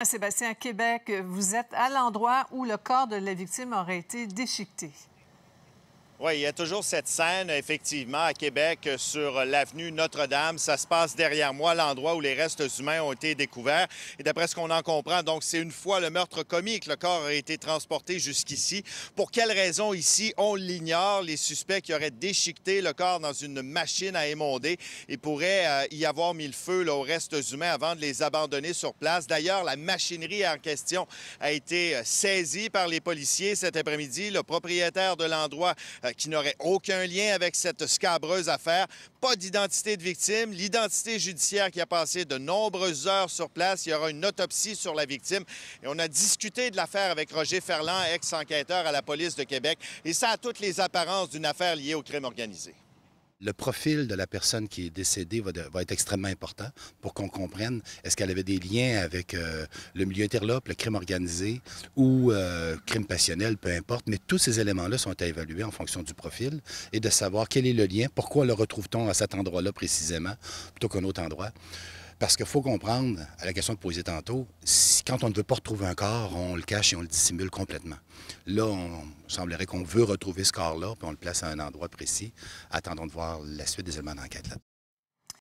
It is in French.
Ah, Sébastien, à Québec, vous êtes à l'endroit où le corps de la victime aurait été déchiqueté. Oui, il y a toujours cette scène, effectivement, à Québec, sur l'avenue Notre-Dame. Ça se passe derrière moi, l'endroit où les restes humains ont été découverts. Et d'après ce qu'on en comprend, donc, c'est une fois le meurtre commis que le corps a été transporté jusqu'ici. Pour quelles raisons ici? On l'ignore. Les suspects qui auraient déchiqueté le corps dans une machine à émonder et pourraient euh, y avoir mis le feu aux restes humains avant de les abandonner sur place. D'ailleurs, la machinerie en question a été euh, saisie par les policiers cet après-midi. Le propriétaire de l'endroit euh, euh, qui n'aurait aucun lien avec cette scabreuse affaire. Pas d'identité de victime, l'identité judiciaire qui a passé de nombreuses heures sur place. Il y aura une autopsie sur la victime. Et on a discuté de l'affaire avec Roger Ferland, ex-enquêteur à la police de Québec. Et ça a toutes les apparences d'une affaire liée au crime organisé le profil de la personne qui est décédée va, être extrêmement important pour qu'on comprenne est-ce qu'elle avait des liens avec euh, le milieu interlope, le crime organisé ou euh, crime passionnel, peu importe. Mais tous ces éléments-là sont à évaluer en fonction du profil et de savoir quel est le lien, pourquoi le retrouve-t-on à cet endroit-là précisément plutôt qu'un autre endroit. Parce qu'il faut comprendre, à la question que posée tantôt, quand on ne veut pas retrouver un corps, on le cache et on le dissimule complètement. Là, on, semblerait qu'on veut retrouver ce corps-là, puis on le place à un endroit précis. Attendons de voir la suite des éléments d'enquête là.